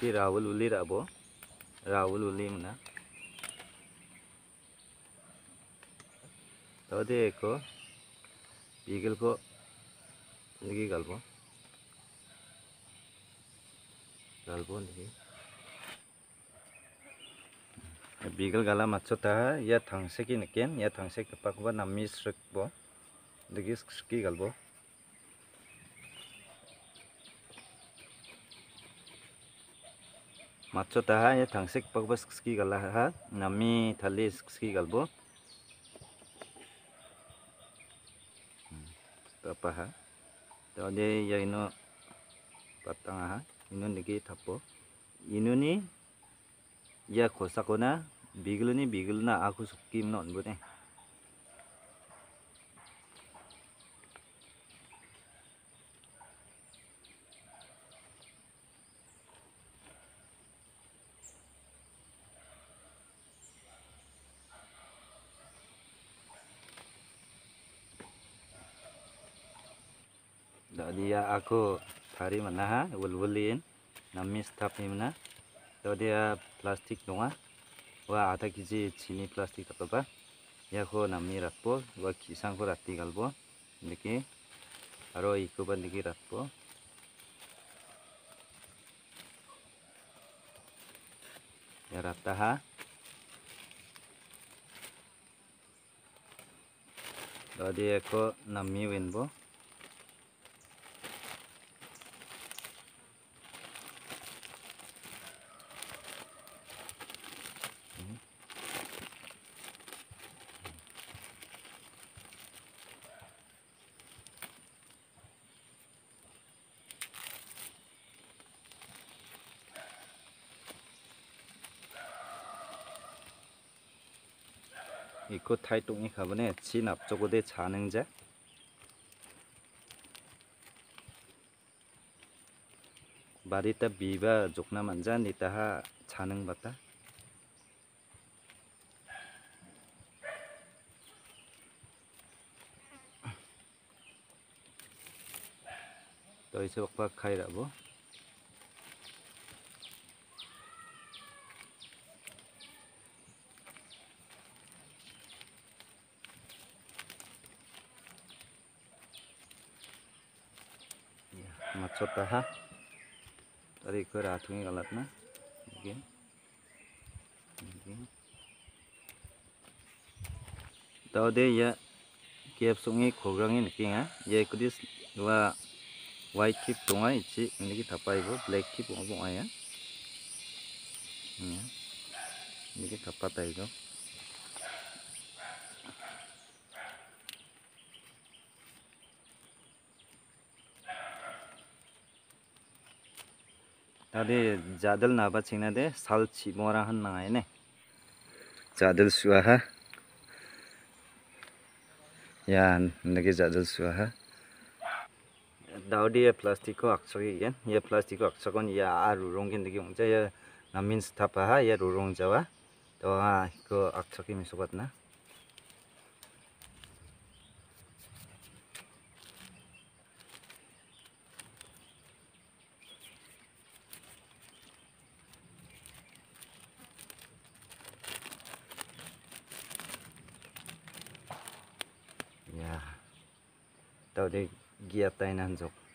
कि राहुल उलिर राबो राहुल उली मना तवदेको को लगी गलबो गलबो लगी बीगल गला मचोता या थंगसे की नकेन या थंगसे कपकबो नमी स्रकबो देखिए स्की गलबो macho taha ya tangsik pagbas ski galah ha nami thali ski galbo tapa ha tade ya ino patang ha ino niki thapo ino ni ya khosakona bigluni biglna aku sukkim non bune jadi ya aku hari mana ha ululin nami stopi mana jadi ya plastik doa wah ada kisi cini plastik apa apa ya aku nami rapo wah kisang aku rati kalbo niki aro iku ban niki rapo ya rata ha jadi aku nami winbo 이거 타이똥이 가보네 진 앞쪽으로 자능자 마리따 비바 족나만자 니따하 자능바따 또 이제 박박 가이라고 हाथ छोड़ता हा तर एक हाथ हुई गलत में तो दे ये केप सुंगी खोग रंगी है ये कुछ वा व्हाइट टिप तो है इसी इनकी थपाई को ब्लैक टिप वो बोल आया इनकी थपाता है जो আদে জাদল না বা ছিনা দে সাল ছি মরা হন না এনে জাদল সুয়াহা ইয়ান নেকি জাদল সুয়াহা দাউডি এ প্লাস্টিক কো আকছ কি গেন ইয়া প্লাস্টিক আকছ কোন ইয়া আর রং গেন দেখি হুনছে ইয়া না মিন্স থাপা হা ইয়া রং যাওয়া তো হা কো আকছ কি মিসবত না tao đi gia tai nan dục